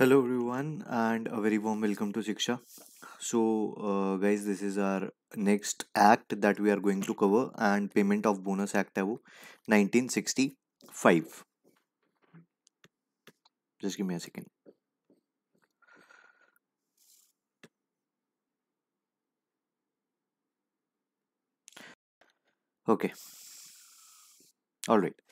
hello everyone and a very warm welcome to Shiksha so guys this is our next act that we are going to cover and payment of bonus act है वो 1965 just give me a second okay alright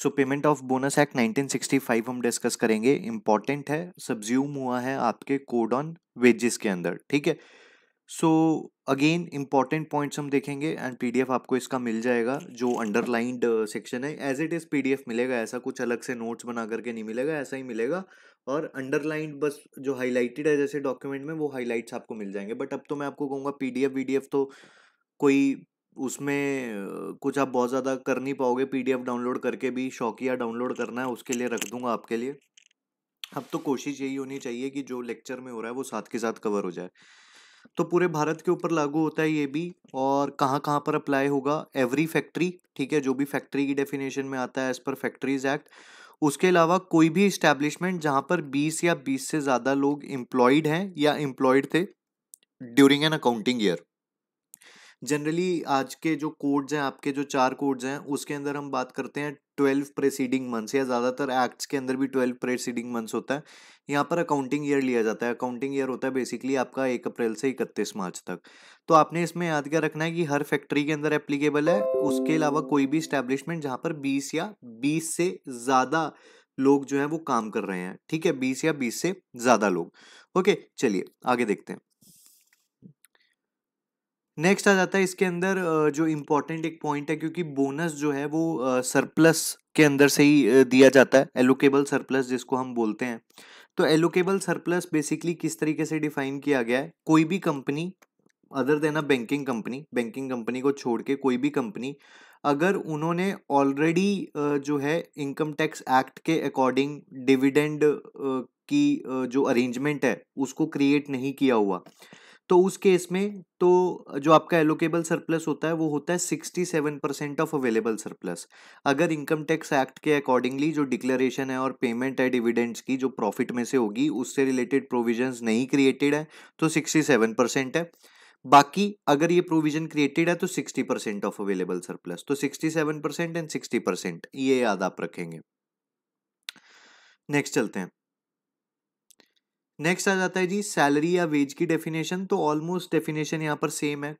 so payment of bonus act 1965 हम discuss करेंगे important है subsume हुआ है आपके code on wages के अंदर ठीक है सो अगेन इंपॉर्टेंट पॉइंट्स हम देखेंगे एंड पीडीएफ आपको इसका मिल जाएगा जो अंडरलाइंड सेक्शन uh, है एज इट इज़ पीडीएफ मिलेगा ऐसा कुछ अलग से नोट्स बना करके नहीं मिलेगा ऐसा ही मिलेगा और अंडरलाइंड बस जो हाईलाइटेड है जैसे डॉक्यूमेंट में वो हाईलाइट्स आपको मिल जाएंगे बट अब तो मैं आपको कहूँगा पीडीएफ वीडीएफ तो कोई उसमें कुछ आप बहुत ज़्यादा कर नहीं पाओगे पीडीएफ डाउनलोड करके भी शौकिया डाउनलोड करना है उसके लिए रख दूंगा आपके लिए अब तो कोशिश यही होनी चाहिए कि जो लेक्चर में हो रहा है वो साथ के साथ कवर हो जाए तो पूरे भारत के ऊपर लागू होता है ये भी और कहाँ कहाँ पर अप्लाई होगा एवरी फैक्ट्री ठीक है जो भी फैक्ट्री की डेफिनेशन में आता है एज पर फैक्ट्रीज एक्ट उसके अलावा कोई भी इस्टेब्लिशमेंट जहाँ पर बीस या बीस से ज़्यादा लोग एम्प्लॉयड हैं या एम्प्लॉयड थे during an accounting year generally आज के जो कोड्स हैं आपके जो चार कोड्स हैं उसके अंदर हम बात करते हैं ट्वेल्व प्रेसिडिंग मंथ्स या ज़्यादातर एक्ट्स के अंदर भी ट्वेल्व प्रेसिडिंग मंथ्स होता है यहाँ पर अकाउंटिंग ईयर लिया जाता है अकाउंटिंग ईयर होता है बेसिकली आपका एक अप्रैल से इकतीस मार्च तक तो आपने इसमें याद क्या रखना है कि हर फैक्ट्री के अंदर एप्लीकेबल है उसके अलावा कोई भी स्टैब्लिशमेंट जहाँ पर बीस या बीस से ज़्यादा लोग जो है वो काम कर रहे हैं ठीक है बीस या बीस से ज़्यादा लोग ओके चलिए आगे देखते हैं नेक्स्ट आ जाता है इसके अंदर जो इम्पोर्टेंट एक पॉइंट है क्योंकि बोनस जो है वो सरप्लस के अंदर से ही दिया जाता है एलोकेबल सरप्लस जिसको हम बोलते हैं तो एलोकेबल सरप्लस बेसिकली किस तरीके से डिफाइन किया गया है कोई भी company other than a banking company banking company को छोड़ के कोई भी कंपनी अगर उन्होंने ऑलरेडी जो है इनकम टैक्स एक्ट के अकॉर्डिंग डिविडेंड की जो अरेंजमेंट है उसको क्रिएट नहीं किया हुआ तो उस केस में तो जो आपका एलोकेबल सरप्लस होता है वो होता है sixty seven percent of available surplus अगर इनकम टैक्स एक्ट के अकॉर्डिंगली जो डिक्लेरेशन है और पेमेंट है डिविडेंड्स की जो प्रॉफिट में से होगी उससे रिलेटेड प्रोविजंस नहीं क्रिएटेड है तो सिक्सटी सेवन परसेंट है बाकी अगर ये प्रोविजन क्रिएटेड है तो sixty percent of available surplus तो sixty seven percent and sixty percent ये याद आप रखेंगे नेक्स्ट चलते हैं नेक्स्ट आ जाता है जी सैलरी या वेज की डेफिनेशन तो ऑलमोस्ट डेफिनेशन यहाँ पर सेम है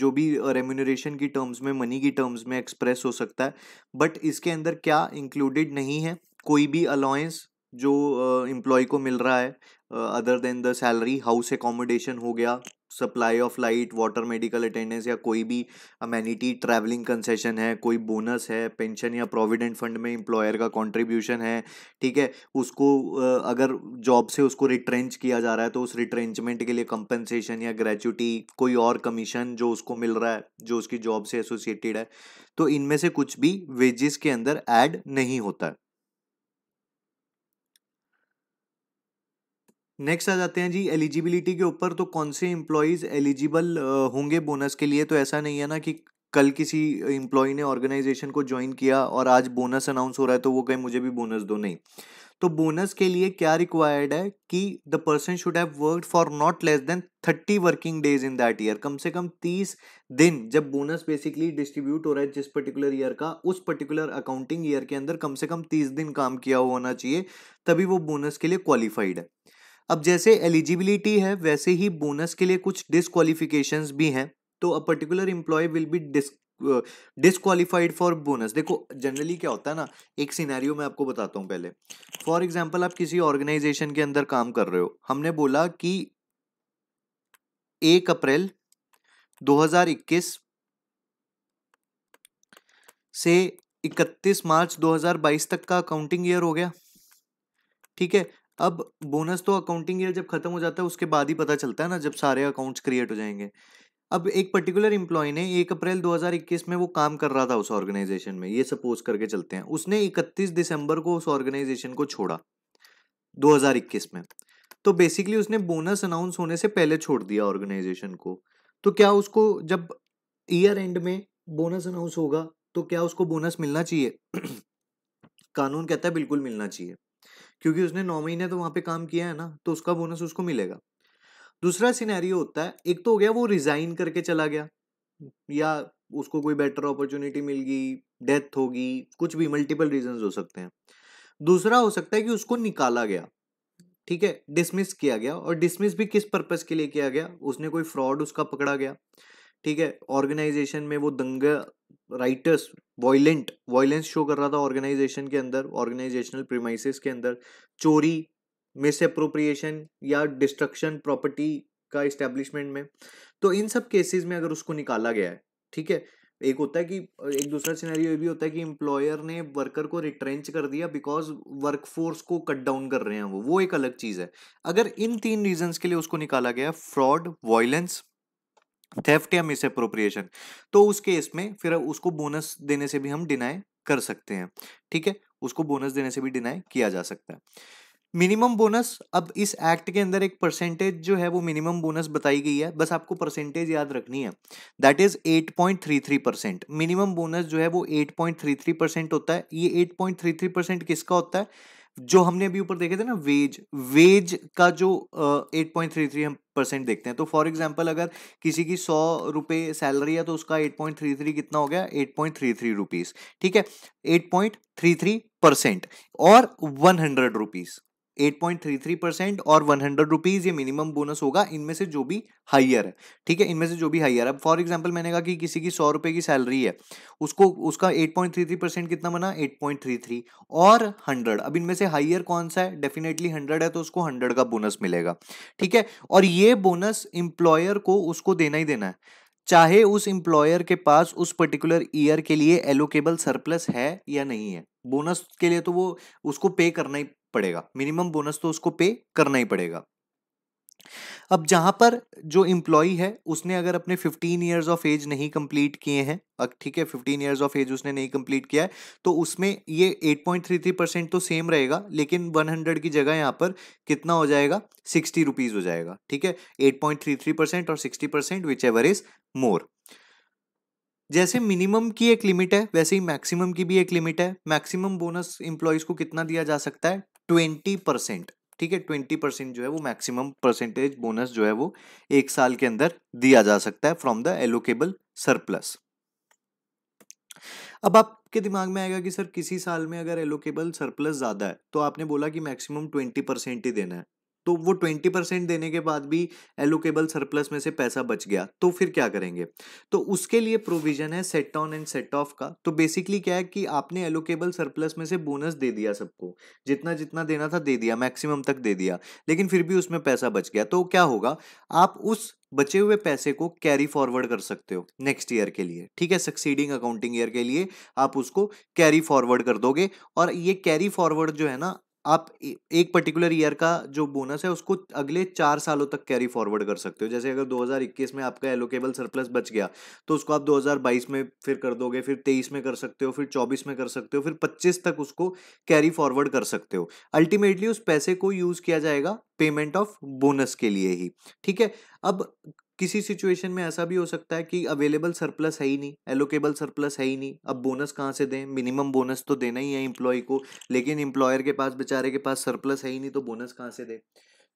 जो भी रेम्यूनरेशन की टर्म्स में मनी की टर्म्स में एक्सप्रेस हो सकता है बट इसके अंदर क्या इंक्लूडेड नहीं है कोई भी अलाउंस जो एम्प्लॉय uh, को मिल रहा है other than the salary house accommodation हो गया supply of light water medical attendance या कोई भी अमेनिटी ट्रैवलिंग कंसेशन है कोई बोनस है पेंशन या प्रोविडेंट फंड में इम्प्लॉयर का कंट्रीब्यूशन है ठीक है उसको अगर जॉब से उसको रिट्रेंच किया जा रहा है तो उस रिट्रेंचमेंट के लिए कंपनसेशन या ग्रेचुटी कोई और कमीशन जो उसको मिल रहा है जो उसकी जॉब से एसोसिएटेड है तो इनमें से कुछ भी वेजेस के अंदर ऐड नहीं होता है नेक्स्ट आ जाते हैं जी एलिजिबिलिटी के ऊपर तो कौन से एम्प्लॉयज़ एलिजिबल होंगे बोनस के लिए तो ऐसा नहीं है ना कि कल किसी एम्प्लॉय ने ऑर्गेनाइजेशन को ज्वाइन किया और आज बोनस अनाउंस हो रहा है तो वो कहे मुझे भी बोनस दो नहीं तो बोनस के लिए क्या रिक्वायर्ड है कि the person should have work for not less than thirty working days in that year कम से कम तीस दिन जब बोनस बेसिकली डिस्ट्रीब्यूट हो रहा है जिस पर्टिकुलर ईयर का उस पर्टिकुलर अकाउंटिंग ईयर के अंदर कम से कम तीस दिन काम किया होना चाहिए तभी वो बोनस के लिए क्वालिफाइड है अब जैसे एलिजिबिलिटी है वैसे ही बोनस के लिए कुछ डिसक्वालिफिकेशन भी हैं तो a particular employee will be dis disqualified for bonus देखो जनरली क्या होता है ना एक सिनेरियो मैं आपको बताता हूँ पहले फॉर एग्जाम्पल आप किसी ऑर्गेनाइजेशन के अंदर काम कर रहे हो हमने बोला कि एक अप्रैल 2021 से 31 मार्च 2022 तक का अकाउंटिंग ईयर हो गया ठीक है अब बोनस तो अकाउंटिंग ईयर जब खत्म हो जाता है उसके बाद ही पता चलता है ना जब सारे अकाउंट्स क्रिएट हो जाएंगे अब एक पर्टिकुलर इम्प्लॉय ने एक अप्रैल 2021 में वो काम कर रहा था उस ऑर्गेनाइजेशन में ये सपोज करके चलते हैं उसने 31 दिसंबर को उस ऑर्गेनाइजेशन को छोड़ा 2021 में तो बेसिकली उसने बोनस अनाउंस होने से पहले छोड़ दिया ऑर्गेनाइजेशन को तो क्या उसको जब ईयर एंड में बोनस अनाउंस होगा तो क्या उसको बोनस मिलना चाहिए कानून कहता है बिल्कुल मिलना चाहिए क्योंकि उसने नौ महीने तो वहाँ पे काम किया है ना तो उसका बोनस उसको मिलेगा दूसरा सिनेरियो होता है एक तो हो गया वो रिजाइन करके चला गया या उसको कोई बेटर अपॉर्चुनिटी मिल गई डेथ होगी कुछ भी मल्टीपल रीजन हो सकते हैं दूसरा हो सकता है कि उसको निकाला गया ठीक है डिसमिस किया गया और डिसमिस भी किस पर्पज के लिए किया गया उसने कोई फ्रॉड उसका पकड़ा गया ठीक है ऑर्गेनाइजेशन में वो दंगा राइटर्स वॉयलेंट वॉयलेंस शो कर रहा था ऑर्गेनाइजेशन के अंदर ऑर्गेनाइजेशनल प्रीमाइसिस के अंदर चोरी मिस अप्रोप्रिएशन या डिस्ट्रक्शन प्रॉपर्टी का इस्टेब्लिशमेंट में तो इन सब केसेस में अगर उसको निकाला गया है ठीक है एक होता है कि एक दूसरा सिनेरियो ये भी होता है कि एम्प्लॉयर ने वर्कर को रिट्रेंच कर दिया बिकॉज वर्कफोर्स को कट डाउन कर रहे हैं वो वो एक अलग चीज़ है अगर इन तीन रीजंस के लिए उसको निकाला गया फ्रॉड वॉयलेंस थेफ्ट या मिसअप्रोप्रिएशन तो उस केस में फिर उसको बोनस देने से भी हम डिनाई कर सकते हैं ठीक है उसको बोनस देने से भी डिनाई किया जा सकता है मिनिमम बोनस अब इस एक्ट के अंदर एक परसेंटेज जो है वो मिनिमम बोनस बताई गई है बस आपको परसेंटेज याद रखनी है that is 8.33 percent minimum bonus जो है वो 8.33 परसेंट होता है ये 8.33 परसेंट किसका होता है जो हमने अभी ऊपर देखे थे ना वेज वेज का जो एट पॉइंट थ्री थ्री हम परसेंट देखते हैं तो फॉर एग्जाम्पल अगर किसी की सौ रुपये सैलरी है तो उसका एट पॉइंट थ्री थ्री कितना हो गया eight point three three rupees ठीक है eight point three three percent और वन हंड्रेड रुपीज़ 8.33 परसेंट और वन हंड्रेड रुपीज़ ये मिनिमम बोनस होगा इनमें से जो भी हाइयर है ठीक है इनमें से जो भी हाइयर है फॉर एग्जांपल मैंने कहा कि किसी की सौ रुपये की सैलरी है उसको उसका 8.33 परसेंट कितना बना 8.33 और हंड्रेड अब इनमें से हाइयर कौन सा है डेफिनेटली हंड्रेड है तो उसको हंड्रेड का बोनस मिलेगा ठीक है और ये बोनस इंप्लॉयर को उसको देना ही देना है चाहे उस इंप्लॉयर के पास उस पर्टिकुलर ईयर के लिए एलोकेबल सरप्लस है या नहीं है बोनस के लिए तो वो उसको पे करना ही पड़ेगा मिनिमम बोनस तो उसको पे करना ही पड़ेगा अब जहां पर जो एम्प्लॉय है उसने अगर अपने 15 इयर्स ऑफ एज नहीं कंप्लीट किए हैं अब ठीक है 15 इयर्स ऑफ एज उसने नहीं कंप्लीट किया है तो उसमें ये 8.33 परसेंट तो सेम रहेगा लेकिन 100 की जगह यहां पर कितना हो जाएगा सिक्सटी रुपीज़ हो जाएगा ठीक है 8.33 परसेंट और 60 percent whichever is more जैसे मिनिमम की एक लिमिट है वैसे ही मैक्सिमम की भी एक लिमिट है मैक्सिमम बोनस इंप्लॉयज को कितना दिया जा सकता है ट्वेंटी परसेंट ठीक है ट्वेंटी परसेंट जो है वो मैक्सिमम परसेंटेज बोनस जो है वो एक साल के अंदर दिया जा सकता है फ्रॉम द एलोकेबल सरप्लस अब आपके दिमाग में आएगा कि सर किसी साल में अगर एलोकेबल सरप्लस ज़्यादा है तो आपने बोला कि मैक्सिमम ट्वेंटी परसेंट ही देना है तो वो ट्वेंटी परसेंट देने के बाद भी एलोकेबल सरप्लस में से पैसा बच गया तो फिर क्या करेंगे तो उसके लिए प्रोविजन है set on and set off का तो बेसिकली क्या है कि आपने एलोकेबल सरप्लस में से बोनस दे दिया सबको जितना जितना देना था दे दिया मैक्सिमम तक दे दिया लेकिन फिर भी उसमें पैसा बच गया तो क्या होगा आप उस बचे हुए पैसे को कैरी फॉरवर्ड कर सकते हो नेक्स्ट ईयर के लिए ठीक है सक्सीडिंग अकाउंटिंग ईयर के लिए आप उसको कैरी फॉरवर्ड कर दोगे और ये कैरी फॉरवर्ड जो है ना आप एक पर्टिकुलर ईयर का जो बोनस है उसको अगले चार सालों तक कैरी फॉरवर्ड कर सकते हो जैसे अगर 2021 में आपका एलोकेबल सरप्लस बच गया तो उसको आप 2022 में फिर कर दोगे फिर 23 में कर सकते हो फिर 24 में कर सकते हो फिर 25 तक उसको कैरी फॉरवर्ड कर सकते हो अल्टीमेटली उस पैसे को यूज़ किया जाएगा पेमेंट ऑफ बोनस के लिए ही ठीक है अब किसी सिचुएशन में ऐसा भी हो सकता है कि अवेलेबल सरप्लस है ही नहीं एलोकेबल सरप्लस है ही नहीं अब बोनस कहाँ से दें मिनिमम बोनस तो देना ही है इम्प्लॉय को लेकिन इम्प्लॉयर के पास बेचारे के पास सरप्लस है ही नहीं तो बोनस कहाँ से दें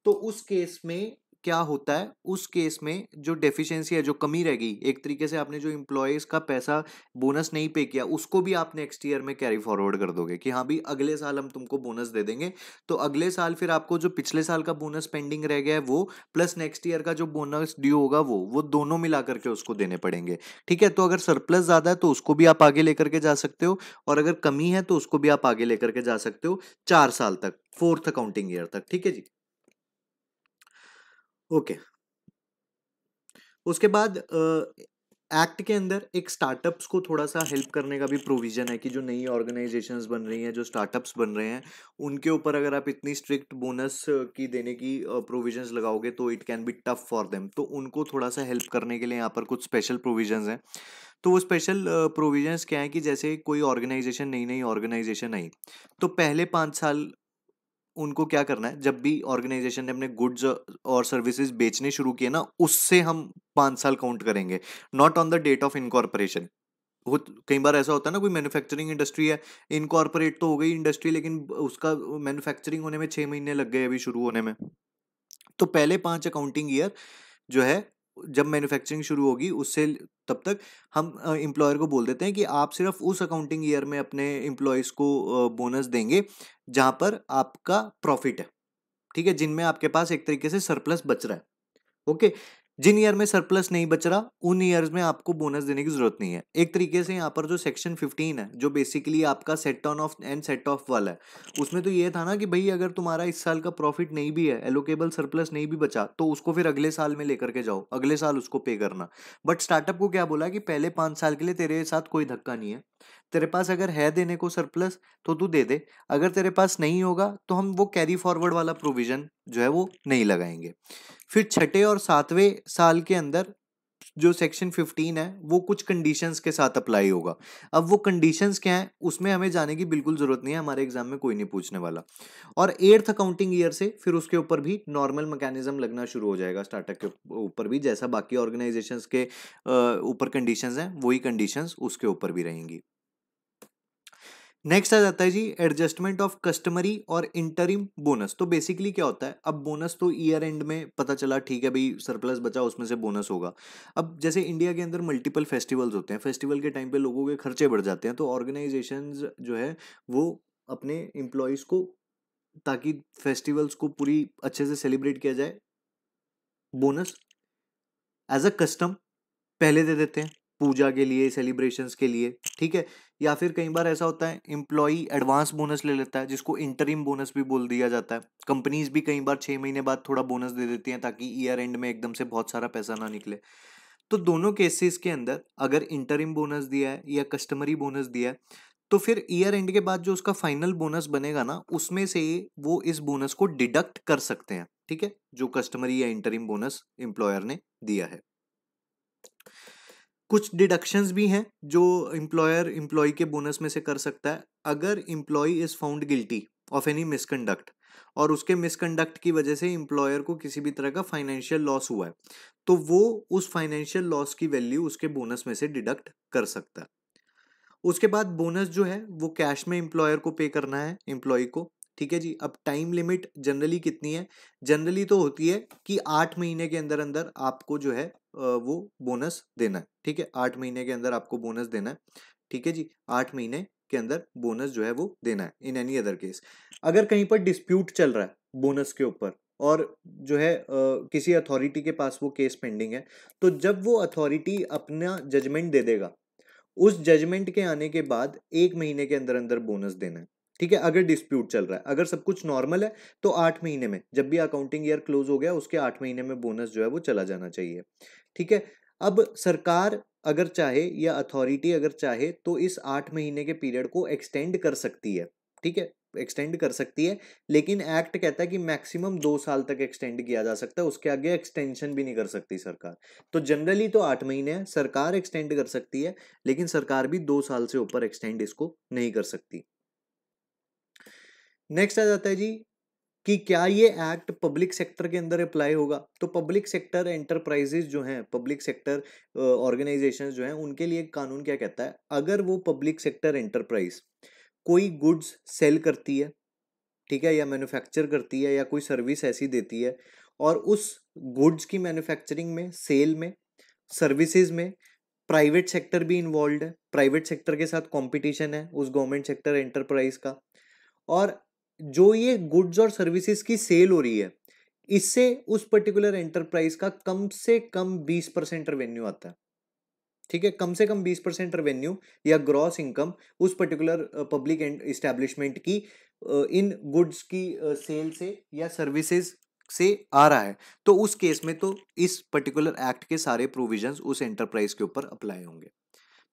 तो उस केस में क्या होता है उस केस में जो डेफिशिएंसी है जो कमी रह गई एक तरीके से आपने जो इम्प्लॉयज़ का पैसा बोनस नहीं पे किया उसको भी आप नेक्स्ट ईयर में कैरी फॉरवर्ड कर दोगे कि हाँ भी अगले साल हम तुमको बोनस दे देंगे तो अगले साल फिर आपको जो पिछले साल का बोनस पेंडिंग रह गया है वो प्लस नेक्स्ट ईयर का जो बोनस ड्यू होगा वो वो दोनों मिला करके उसको देने पड़ेंगे ठीक है तो अगर सरप्लस ज़्यादा है तो उसको भी आप आगे लेकर के जा सकते हो और अगर कमी है तो उसको भी आप आगे लेकर के जा सकते हो चार साल तक फोर्थ अकाउंटिंग ईयर तक ठीक है जी ओके उसके बाद एक्ट के अंदर एक स्टार्टअप्स को थोड़ा सा हेल्प करने का भी प्रोविजन है कि जो नई ऑर्गेनाइजेशंस बन रही हैं जो स्टार्टअप्स बन रहे हैं उनके ऊपर अगर आप इतनी स्ट्रिक्ट बोनस की देने की प्रोविजंस लगाओगे तो it can be tough for them तो उनको थोड़ा सा हेल्प करने के लिए यहाँ पर कुछ स्पेशल प्रोविजन हैं तो वो स्पेशल प्रोविजन क्या है कि जैसे कोई ऑर्गेनाइजेशन नई नई ऑर्गेनाइजेशन आई तो पहले पाँच साल उनको क्या करना है जब भी ऑर्गेनाइजेशन ने अपने गुड्स और सर्विसेज बेचने शुरू किए ना उससे हम पाँच साल काउंट करेंगे not on the date of incorporation कई बार ऐसा होता है ना कोई मैन्युफैक्चरिंग इंडस्ट्री है इनकॉर्पोरेट तो हो गई इंडस्ट्री लेकिन उसका मैन्युफैक्चरिंग होने में छः महीने लग गए अभी शुरू होने में तो पहले पाँच अकाउंटिंग ईयर जो है जब मैन्युफैक्चरिंग शुरू होगी उससे तब तक हम इम्प्लॉयर को बोल देते हैं कि आप सिर्फ उस अकाउंटिंग ईयर में अपने इम्प्लॉयज़ को बोनस देंगे जहाँ पर आपका प्रॉफिट है ठीक है जिनमें आपके पास एक तरीके से सरप्लस बच रहा है ओके जिन ईयर में सरप्लस नहीं बच रहा उन ईयर में आपको बोनस देने की जरूरत नहीं है एक तरीके से यहाँ पर जो सेक्शन फिफ्टीन है जो बेसिकली आपका set on off and set off वाला है उसमें तो ये था ना कि भाई अगर तुम्हारा इस साल का प्रॉफिट नहीं भी है एलोकेबल सरप्लस नहीं भी बचा तो उसको फिर अगले साल में लेकर के जाओ अगले साल उसको पे करना बट स्टार्टअप को क्या बोला कि पहले पाँच साल के लिए तेरे साथ कोई धक्का नहीं है तेरे पास अगर है देने को सरप्लस तो तू दे दे अगर तेरे पास नहीं होगा तो हम वो कैरी फॉरवर्ड वाला प्रोविज़न जो है वो नहीं लगाएंगे फिर छठे और सातवें साल के अंदर जो सेक्शन 15 है वो कुछ कंडीशंस के साथ अप्लाई होगा अब वो कंडीशंस क्या हैं उसमें हमें जाने की बिल्कुल ज़रूरत नहीं है हमारे एग्जाम में कोई नहीं पूछने वाला और एट्थ अकाउंटिंग ईयर से फिर उसके ऊपर भी नॉर्मल मैकेनिज्म लगना शुरू हो जाएगा स्टार्टअप के ऊपर भी जैसा बाकी ऑर्गेनाइजेशन के ऊपर कंडीशन हैं वही कंडीशन उसके ऊपर भी रहेंगी नेक्स्ट आ जाता है जी एडजस्टमेंट ऑफ कस्टमरी और इंटरिम बोनस तो बेसिकली क्या होता है अब बोनस तो ईयर एंड में पता चला ठीक है भाई सरप्लस बचा उसमें से बोनस होगा अब जैसे इंडिया के अंदर मल्टीपल फेस्टिवल्स होते हैं फेस्टिवल के टाइम पे लोगों के खर्चे बढ़ जाते हैं तो ऑर्गेनाइजेशन जो है वो अपने एम्प्लॉयज़ को ताकि फेस्टिवल्स को पूरी अच्छे से सेलिब्रेट किया जाए बोनस एज अ कस्टम पहले दे देते हैं पूजा के लिए सेलिब्रेशंस के लिए ठीक है या फिर कई बार ऐसा होता है इम्प्लॉई एडवांस बोनस ले लेता है जिसको इंटरिम बोनस भी बोल दिया जाता है कंपनीज भी कई बार छः महीने बाद थोड़ा बोनस दे देती हैं ताकि ईयर एंड में एकदम से बहुत सारा पैसा ना निकले तो दोनों केसेस के अंदर अगर इंटरिम बोनस दिया है या कस्टमरी बोनस दिया है तो फिर ईयर एंड के बाद जो उसका फाइनल बोनस बनेगा ना उसमें से वो इस बोनस को डिडक्ट कर सकते हैं ठीक है जो कस्टमरी या इंटरिम बोनस एम्प्लॉयर ने दिया है कुछ डिडक्शंस भी हैं जो एम्प्लॉयर एम्प्लॉय के बोनस में से कर सकता है अगर employee is found guilty of any misconduct और उसके मिसकंडक्ट की वजह से एम्प्लॉयर को किसी भी तरह का फाइनेंशियल लॉस हुआ है तो वो उस फाइनेंशियल लॉस की वैल्यू उसके बोनस में से डिडक्ट कर सकता है उसके बाद बोनस जो है वो कैश में एम्प्लॉयर को पे करना है एम्प्लॉय को ठीक है जी अब टाइम लिमिट जनरली कितनी है जनरली तो होती है कि आठ महीने के अंदर अंदर आपको जो है वो बोनस देना है ठीक है आठ महीने के अंदर आपको बोनस देना है ठीक है जी आठ महीने के अंदर बोनस जो है वो देना है इन एनी अदर केस अगर कहीं पर डिस्प्यूट चल रहा है बोनस के ऊपर और जो है आ, किसी अथॉरिटी के पास वो केस पेंडिंग है तो जब वो अथॉरिटी अपना जजमेंट दे देगा उस जजमेंट के आने के बाद एक महीने के अंदर अंदर बोनस देना है ठीक है अगर डिस्प्यूट चल रहा है अगर सब कुछ नॉर्मल है तो आठ महीने में जब भी अकाउंटिंग ईयर क्लोज हो गया उसके आठ महीने में बोनस जो है वो चला जाना चाहिए ठीक है अब सरकार अगर चाहे या अथॉरिटी अगर चाहे तो इस आठ महीने के पीरियड को एक्सटेंड कर सकती है ठीक है एक्सटेंड कर सकती है लेकिन एक्ट कहता है कि मैक्सिमम दो साल तक एक्सटेंड किया जा सकता है उसके आगे एक्सटेंशन भी नहीं कर सकती सरकार तो जनरली तो आठ महीने है सरकार एक्सटेंड कर सकती है लेकिन सरकार भी दो साल से ऊपर एक्सटेंड इसको नहीं कर सकती नेक्स्ट आ जाता है जी कि क्या ये एक्ट पब्लिक सेक्टर के अंदर अप्लाई होगा तो पब्लिक सेक्टर एंटरप्राइजेज जो हैं पब्लिक सेक्टर ऑर्गेनाइजेशन जो हैं उनके लिए कानून क्या कहता है अगर वो पब्लिक सेक्टर एंटरप्राइज कोई गुड्स सेल करती है ठीक है या मैन्युफैक्चर करती है या कोई सर्विस ऐसी देती है और उस गुड्स की मैन्युफैक्चरिंग में सेल में सर्विसेज में प्राइवेट सेक्टर भी इन्वॉल्व है प्राइवेट सेक्टर के साथ कंपटीशन है उस गवर्नमेंट सेक्टर एंटरप्राइज का और जो ये गुड्स और सर्विसेज की सेल हो रही है इससे उस पर्टिकुलर एंटरप्राइज का कम से कम बीस परसेंट रेवेन्यू आता है ठीक है कम से कम बीस परसेंट रेवेन्यू या ग्रॉस इनकम उस पर्टिकुलर पब्लिक एंड इस्टेब्लिशमेंट की इन गुड्स की सेल से या सर्विसेज से आ रहा है तो उस केस में तो इस पर्टिकुलर एक्ट के सारे प्रोविजंस उस एंटरप्राइज के ऊपर अप्लाई होंगे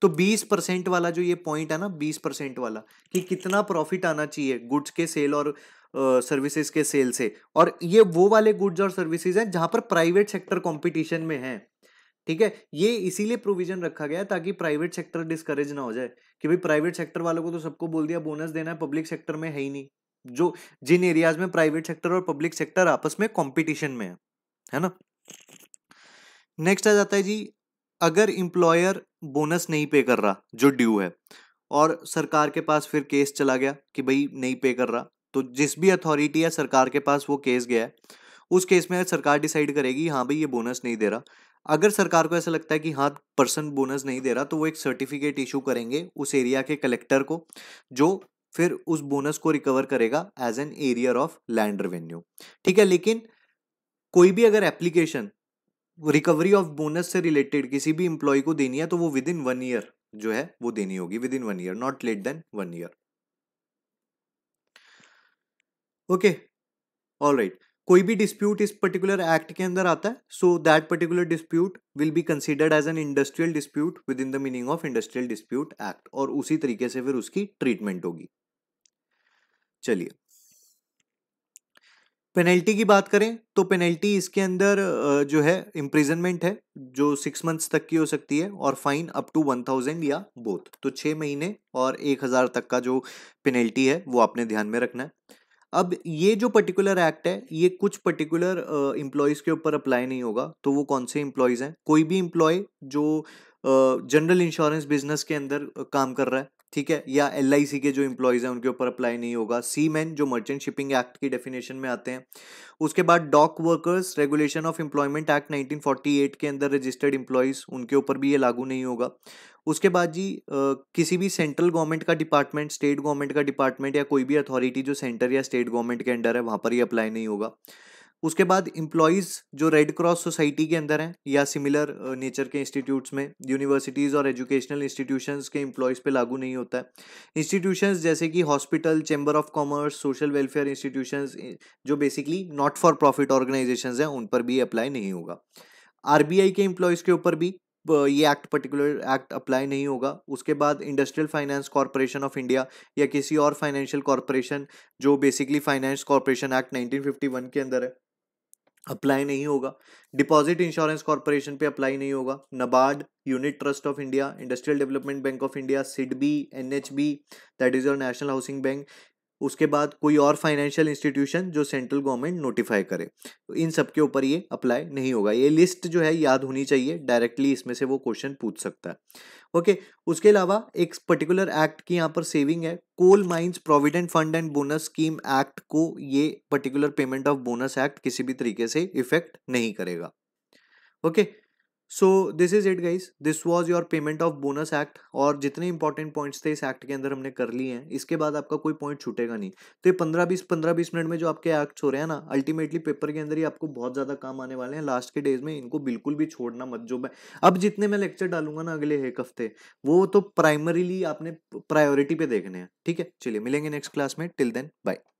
तो 20 परसेंट वाला जो ये पॉइंट है ना 20 परसेंट वाला कि कितना प्रॉफिट आना चाहिए गुड्स के सेल और सर्विसेज के सेल से और ये वो वाले गुड्स और सर्विसेज हैं जहां पर प्राइवेट सेक्टर कंपटीशन में है ठीक है ये इसीलिए प्रोविजन रखा गया ताकि प्राइवेट सेक्टर डिस्करेज ना हो जाए कि भाई प्राइवेट सेक्टर वालों को तो सबको बोल दिया बोनस देना है पब्लिक सेक्टर में है ही नहीं जो जिन एरियाज में प्राइवेट सेक्टर और पब्लिक सेक्टर आपस में कंपटीशन में है है ना नेक्स्ट आ जाता है जी अगर इम्प्लॉयर बोनस नहीं पे कर रहा जो ड्यू है और सरकार के पास फिर केस चला गया कि भाई नहीं पे कर रहा तो जिस भी अथॉरिटी या सरकार के पास वो केस गया है उस केस में सरकार डिसाइड करेगी हाँ भाई ये बोनस नहीं दे रहा अगर सरकार को ऐसा लगता है कि हाँ पर्सन बोनस नहीं दे रहा तो वो एक सर्टिफिकेट इशू करेंगे उस एरिया के कलेक्टर को जो फिर उस बोनस को रिकवर करेगा as an arrear of land revenue ठीक है लेकिन कोई भी अगर एप्लीकेशन रिकवरी ऑफ बोनस से रिलेटेड किसी भी इंप्लॉय को देनी है तो वो विद इन वन ईयर जो है वो देनी होगी within one year not late than one year okay all right कोई भी डिस्प्यूट इस पर्टिकुलर एक्ट के अंदर आता है so that particular dispute will be considered as an industrial dispute within the meaning of industrial dispute act और उसी तरीके से फिर उसकी ट्रीटमेंट होगी चलिए पेनल्टी की बात करें तो पेनल्टी इसके अंदर जो है इम्प्रिजनमेंट है जो सिक्स मंथ्स तक की हो सकती है और fine up to one thousand or both तो छः महीने और एक हज़ार तक का जो पेनल्टी है वो आपने ध्यान में रखना है अब ये जो पर्टिकुलर एक्ट है ये कुछ पर्टिकुलर एम्प्लॉयज़ के ऊपर अप्लाई नहीं होगा तो वो कौन से इम्प्लॉयज हैं कोई भी एम्प्लॉय जो जनरल इंश्योरेंस बिजनेस के अंदर काम कर रहा है ठीक है या एल के जो इंप्लॉयज हैं उनके ऊपर अप्लाई नहीं होगा सी मैन जो मर्चेंट शिपिंग एक्ट की डेफिनेशन में आते हैं उसके बाद dock workers regulation of employment act 1948 के अंदर रजिस्टर्ड इंप्लॉयज उनके ऊपर भी ये लागू नहीं होगा उसके बाद जी किसी भी सेंट्रल गवर्नमेंट का डिपार्टमेंट स्टेट गवर्नमेंट का डिपार्टमेंट या कोई भी अथॉरिटी जो सेंटर या स्टेट गवर्नमेंट के अंडर है वहाँ पर ही अप्लाई नहीं होगा उसके बाद इम्प्लॉयज़ जो रेड क्रॉस सोसाइटी के अंदर हैं या सिमिलर नेचर के इंस्टीट्यूट्स में यूनिवर्सिटीज़ और एजुकेशनल इंस्टीट्यूशंस के इम्प्लॉयज़ पे लागू नहीं होता है इंस्टीट्यूशंस जैसे कि hospital chamber of commerce social welfare institutions जो basically not for profit organisation हैं उन पर भी अप्लाई नहीं होगा आर के इम्प्लॉयज़ के ऊपर भी ये एक्ट पर्टिकुलर एक्ट अप्लाई नहीं होगा उसके बाद industrial finance corporation of India या किसी और फाइनेंशियल कॉरपोरेशन जो बेसिकली फाइनेंस कॉरपोरेशन एक्ट 1951 के अंदर है अप्लाई नहीं होगा डिपॉजिट इंश्योरेंस कॉरपोरेशन पे अप्लाई नहीं होगा NABARD unit trust of India industrial development bank of India SIDBI B that is your national housing bank उसके बाद कोई और फाइनेंशियल इंस्टीट्यूशन जो सेंट्रल गवर्नमेंट नोटिफाई करे तो इन सब के ऊपर ये अप्लाई नहीं होगा ये लिस्ट जो है याद होनी चाहिए डायरेक्टली इसमें से वो क्वेश्चन पूछ सकता है ओके okay, उसके अलावा एक पर्टिकुलर एक्ट की यहाँ पर सेविंग है coal mines provident fund and bonus scheme act को ये particular payment of bonus act किसी भी तरीके से इफेक्ट नहीं करेगा okay okay, so this is it guys this was your payment of bonus act और जितने इंपॉर्टेंट पॉइंट्स थे इस एक्ट के अंदर हमने कर लिए हैं इसके बाद आपका कोई पॉइंट छूटेगा नहीं तो ये पंद्रह बीस पंद्रह बीस मिनट में जो आपके एक्ट्स हो रहे हैं ना अल्टीमेटली पेपर के अंदर ही आपको बहुत ज़्यादा काम आने वाले हैं लास्ट के डेज में इनको बिल्कुल भी छोड़ना मत जो मैं अब जितने मैं लेक्चर डालूंगा ना अगले एक हफ्ते वो तो प्राइमरीली आपने प्रायोरिटी पे देखने हैं ठीक है चलिए मिलेंगे नेक्स्ट क्लास में टिल देन बाय